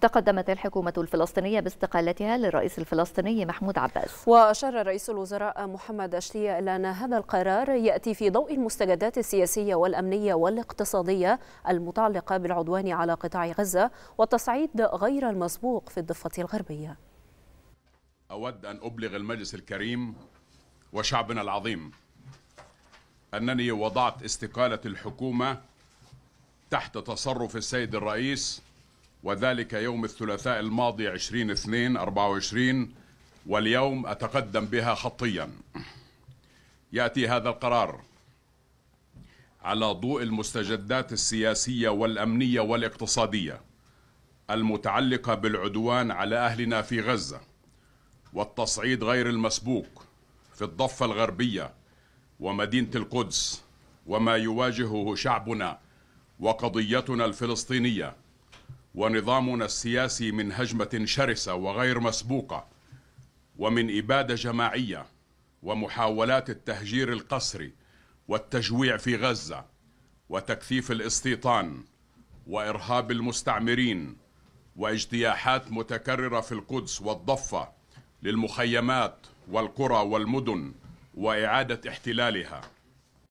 تقدمت الحكومة الفلسطينية باستقالتها للرئيس الفلسطيني محمود عباس وأشار رئيس الوزراء محمد أشلية إلى أن هذا القرار يأتي في ضوء المستجدات السياسية والأمنية والاقتصادية المتعلقة بالعدوان على قطاع غزة والتصعيد غير المسبوق في الضفة الغربية أود أن أبلغ المجلس الكريم وشعبنا العظيم أنني وضعت استقالة الحكومة تحت تصرف السيد الرئيس وذلك يوم الثلاثاء الماضي 20 2 24 واليوم أتقدم بها خطيا يأتي هذا القرار على ضوء المستجدات السياسية والأمنية والاقتصادية المتعلقة بالعدوان على أهلنا في غزة والتصعيد غير المسبوق في الضفة الغربية ومدينة القدس وما يواجهه شعبنا وقضيتنا الفلسطينيه ونظامنا السياسي من هجمه شرسه وغير مسبوقه ومن اباده جماعيه ومحاولات التهجير القسري والتجويع في غزه وتكثيف الاستيطان وارهاب المستعمرين واجتياحات متكرره في القدس والضفه للمخيمات والقرى والمدن واعاده احتلالها